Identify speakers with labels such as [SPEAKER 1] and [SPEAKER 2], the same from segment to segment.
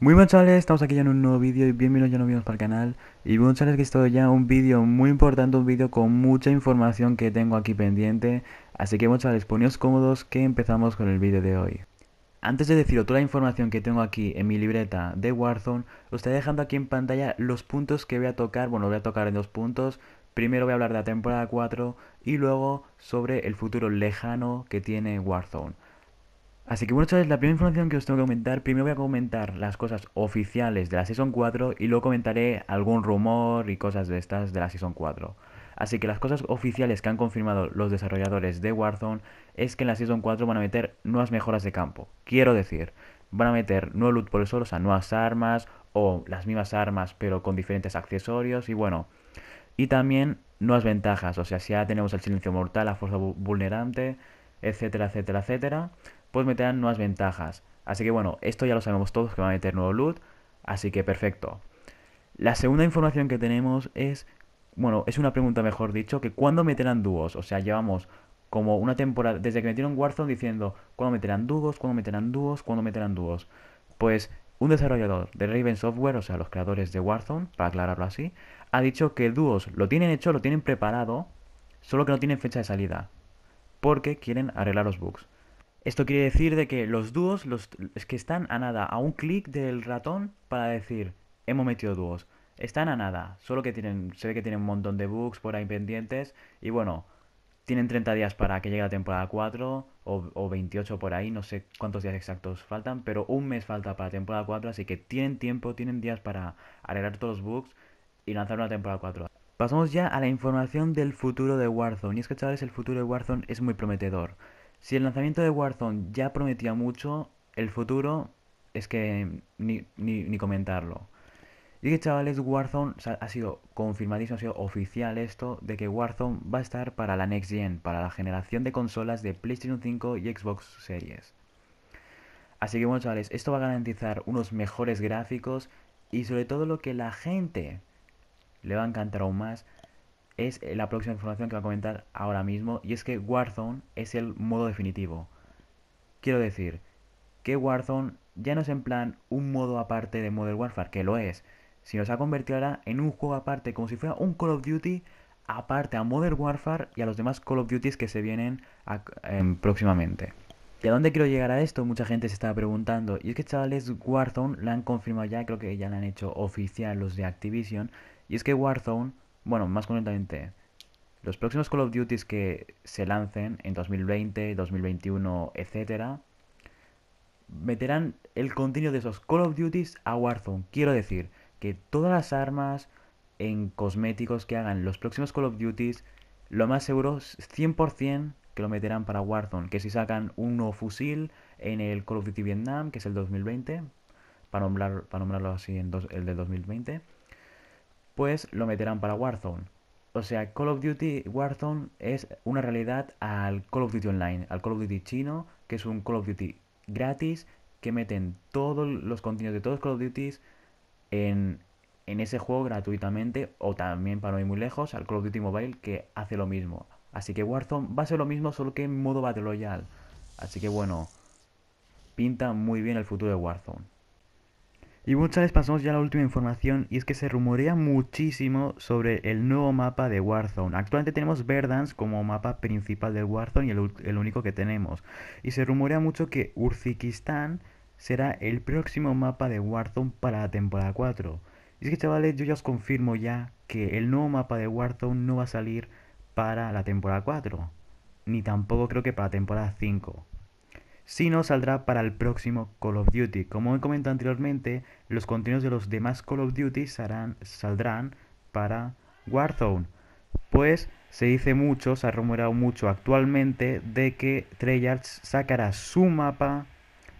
[SPEAKER 1] Muy buenas chavales, estamos aquí ya en un nuevo vídeo y bienvenidos ya no vimos para el canal Y buenas chavales que estoy ya un vídeo muy importante, un vídeo con mucha información que tengo aquí pendiente Así que bueno chavales, poneos cómodos que empezamos con el vídeo de hoy Antes de deciros toda la información que tengo aquí en mi libreta de Warzone Os estoy dejando aquí en pantalla los puntos que voy a tocar, bueno voy a tocar en dos puntos Primero voy a hablar de la temporada 4 y luego sobre el futuro lejano que tiene Warzone Así que bueno chavales, la primera información que os tengo que comentar, primero voy a comentar las cosas oficiales de la Season 4 y luego comentaré algún rumor y cosas de estas de la Season 4. Así que las cosas oficiales que han confirmado los desarrolladores de Warzone es que en la Season 4 van a meter nuevas mejoras de campo. Quiero decir, van a meter nuevo loot por el sol, o sea, nuevas armas o las mismas armas pero con diferentes accesorios y bueno. Y también nuevas ventajas, o sea, si ya tenemos el silencio mortal, la fuerza vulnerante, etcétera, etcétera, etcétera pues meterán nuevas ventajas. Así que bueno, esto ya lo sabemos todos que va a meter nuevo loot, así que perfecto. La segunda información que tenemos es, bueno, es una pregunta mejor dicho, que cuándo meterán dúos. O sea, llevamos como una temporada, desde que metieron Warzone diciendo, ¿cuándo meterán dúos? ¿Cuándo meterán dúos? ¿Cuándo meterán dúos? Pues un desarrollador de Raven Software, o sea, los creadores de Warzone, para aclararlo así, ha dicho que dúos lo tienen hecho, lo tienen preparado, solo que no tienen fecha de salida, porque quieren arreglar los bugs. Esto quiere decir de que los dúos los, es que están a nada, a un clic del ratón para decir, hemos metido dúos. Están a nada, solo que tienen, se ve que tienen un montón de bugs por ahí pendientes y bueno, tienen 30 días para que llegue la temporada 4 o, o 28 por ahí, no sé cuántos días exactos faltan, pero un mes falta para la temporada 4, así que tienen tiempo, tienen días para arreglar todos los bugs y lanzar una temporada 4. Pasamos ya a la información del futuro de Warzone. Y es que, chavales, el futuro de Warzone es muy prometedor. Si el lanzamiento de Warzone ya prometía mucho, el futuro es que ni, comentarlo. Y que chavales, Warzone ha sido confirmadísimo, ha sido oficial esto, de que Warzone va a estar para la Next Gen, para la generación de consolas de PlayStation 5 y Xbox Series. Así que bueno chavales, esto va a garantizar unos mejores gráficos y sobre todo lo que la gente le va a encantar aún más es la próxima información que va a comentar ahora mismo y es que Warzone es el modo definitivo. Quiero decir que Warzone ya no es en plan un modo aparte de Modern Warfare, que lo es, sino se ha convertido ahora en un juego aparte, como si fuera un Call of Duty aparte a Modern Warfare y a los demás Call of Duties que se vienen em, próximamente. ¿Y a dónde quiero llegar a esto? Mucha gente se estaba preguntando. Y es que chavales, Warzone la han confirmado ya, creo que ya la han hecho oficial los de Activision. Y es que Warzone bueno, más concretamente, los próximos Call of Duties que se lancen en 2020, 2021, etcétera, meterán el contenido de esos Call of Duties a Warzone. Quiero decir que todas las armas en cosméticos que hagan los próximos Call of Duties, lo más seguro es 100% que lo meterán para Warzone. Que si sacan un nuevo fusil en el Call of Duty Vietnam, que es el 2020, para, nombrar, para nombrarlo así en el del 2020 pues lo meterán para Warzone. O sea, Call of Duty Warzone es una realidad al Call of Duty Online, al Call of Duty chino, que es un Call of Duty gratis, que meten todos los contenidos de todos Call of Duty en, en ese juego gratuitamente, o también, para no ir muy lejos, al Call of Duty Mobile, que hace lo mismo. Así que Warzone va a ser lo mismo, solo que en modo Battle Royale. Así que bueno, pinta muy bien el futuro de Warzone. Y muchas veces pasamos ya a la última información y es que se rumorea muchísimo sobre el nuevo mapa de Warzone. Actualmente tenemos Verdansk como mapa principal de Warzone y el, único que tenemos. Y se rumorea mucho que Urzikistán será el próximo mapa de Warzone para la temporada 4. Y es que chavales, yo ya os confirmo ya que el nuevo mapa de Warzone no va a salir para la temporada 4. Ni tampoco creo que para la temporada 5. Si no, saldrá para el próximo Call of Duty. Como he comentado anteriormente, los contenidos de los demás Call of Duty saldrán para Warzone. Pues se dice mucho, se ha rumorado mucho actualmente de que Treyarch sacará su mapa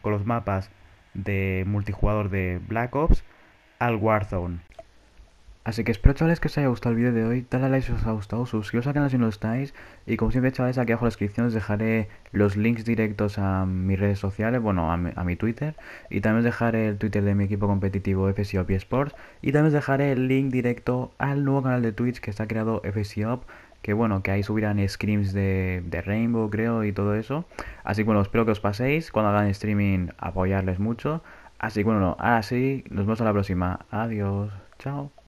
[SPEAKER 1] con los mapas de multijugador de Black Ops al Warzone. Así que espero chavales que os haya gustado el vídeo de hoy, dale a like si os ha gustado, suscribiros al canal si no lo estáis y como siempre chavales aquí abajo en la descripción os dejaré los links directos a mis redes sociales, bueno a mi, Twitter y también os dejaré el Twitter de mi equipo competitivo y Sports y también os dejaré el link directo al nuevo canal de Twitch que está creado FSIOP que bueno, que ahí subirán screams de, Rainbow, creo, y todo eso. Así que bueno, espero que os paséis. Cuando hagan streaming, apoyarles mucho. Así que bueno, ahora sí, nos vemos a la próxima. Adiós, chao.